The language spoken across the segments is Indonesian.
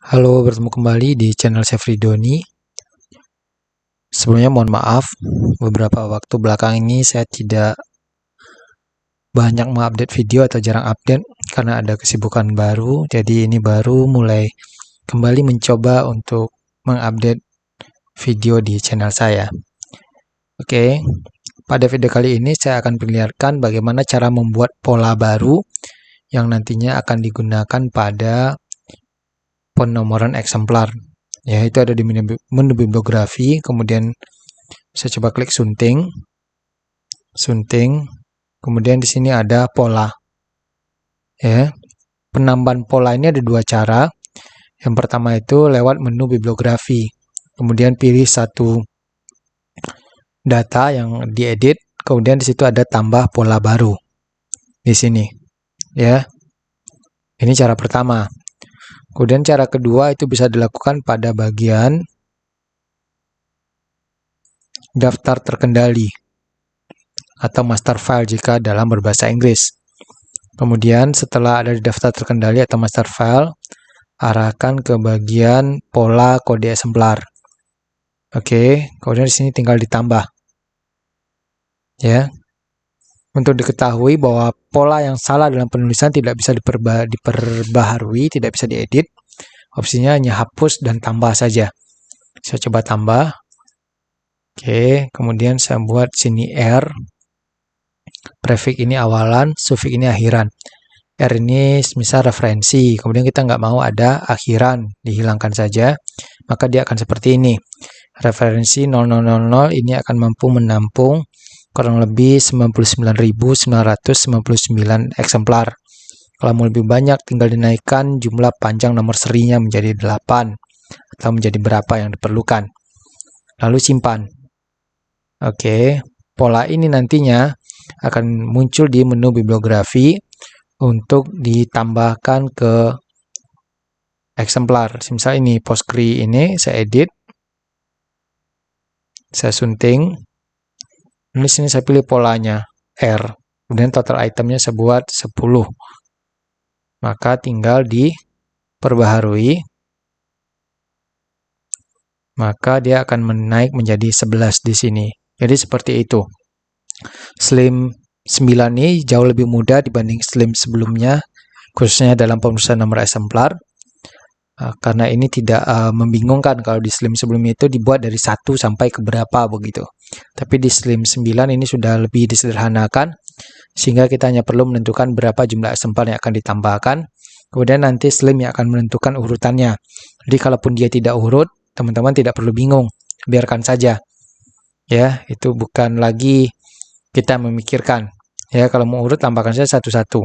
Halo, bertemu kembali di channel Chef Ridoni. Sebelumnya mohon maaf, beberapa waktu belakang ini saya tidak banyak mengupdate video atau jarang update karena ada kesibukan baru. Jadi ini baru mulai kembali mencoba untuk mengupdate video di channel saya. Oke, pada video kali ini saya akan perlihatkan bagaimana cara membuat pola baru yang nantinya akan digunakan pada penomoran eksemplar ya itu ada di menu bibliografi kemudian saya coba klik sunting sunting kemudian di sini ada pola ya penambahan pola ini ada dua cara yang pertama itu lewat menu bibliografi kemudian pilih satu data yang diedit kemudian di situ ada tambah pola baru di sini ya ini cara pertama Kemudian cara kedua itu bisa dilakukan pada bagian daftar terkendali atau master file jika dalam berbahasa Inggris. Kemudian setelah ada di daftar terkendali atau master file, arahkan ke bagian pola kode eksemplar. Oke, kemudian di sini tinggal ditambah. Ya, untuk diketahui bahwa pola yang salah dalam penulisan tidak bisa diperba diperbaharui, tidak bisa diedit. Opsinya hanya hapus dan tambah saja. Saya coba tambah. Oke, kemudian saya buat sini R. Prefix ini awalan, sufik ini akhiran. R ini misal referensi, kemudian kita nggak mau ada akhiran, dihilangkan saja, maka dia akan seperti ini. Referensi 0000 ini akan mampu menampung kurang lebih 99.999 eksemplar. Kalau mau lebih banyak, tinggal dinaikkan jumlah panjang nomor serinya menjadi 8 atau menjadi berapa yang diperlukan. Lalu simpan. Oke, pola ini nantinya akan muncul di menu bibliografi untuk ditambahkan ke eksemplar. Misal ini Postgre ini saya edit, saya sunting, di sini saya pilih polanya R. Kemudian total itemnya saya buat 10. Maka tinggal diperbaharui. Maka dia akan menaik menjadi 11 di sini. Jadi seperti itu. Slim 9 ini jauh lebih mudah dibanding slim sebelumnya, khususnya dalam pemeriksaan nomor eksemplar. Eh, karena ini tidak uh, membingungkan kalau di Slim sebelumnya itu dibuat dari satu sampai ke berapa begitu. Tapi di Slim 9 ini sudah lebih disederhanakan sehingga kita hanya perlu menentukan berapa jumlah sampel yang akan ditambahkan. Kemudian nanti Slim yang akan menentukan urutannya. Jadi kalaupun dia tidak urut, teman-teman tidak perlu bingung, biarkan saja. Ya, itu bukan lagi kita memikirkan. Ya, kalau mau urut tambahkan saja satu-satu.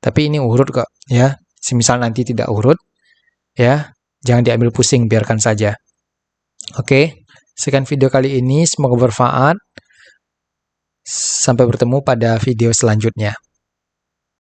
Tapi ini urut kok, ya. Semisal nanti tidak urut, ya. Jangan diambil pusing, biarkan saja. Oke, sekian video kali ini, semoga bermanfaat. Sampai bertemu pada video selanjutnya.